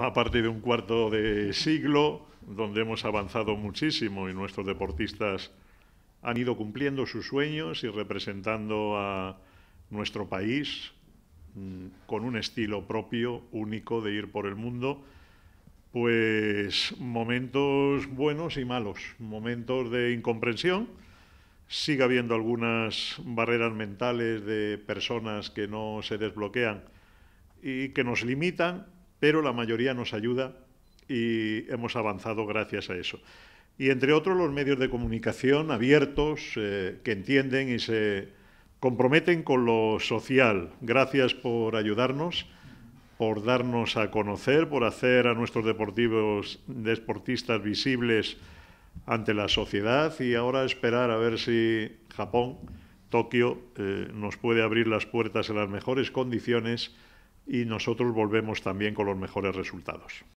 A partir de un cuarto de siglo, donde hemos avanzado muchísimo y nuestros deportistas han ido cumpliendo sus sueños y representando a nuestro país mm, con un estilo propio, único de ir por el mundo, pues momentos buenos y malos, momentos de incomprensión, sigue habiendo algunas barreras mentales de personas que no se desbloquean y que nos limitan, pero la mayoría nos ayuda y hemos avanzado gracias a eso. Y entre otros los medios de comunicación abiertos eh, que entienden y se comprometen con lo social. Gracias por ayudarnos, por darnos a conocer, por hacer a nuestros deportivos, deportistas visibles ante la sociedad y ahora esperar a ver si Japón, Tokio, eh, nos puede abrir las puertas en las mejores condiciones y nosotros volvemos también con los mejores resultados.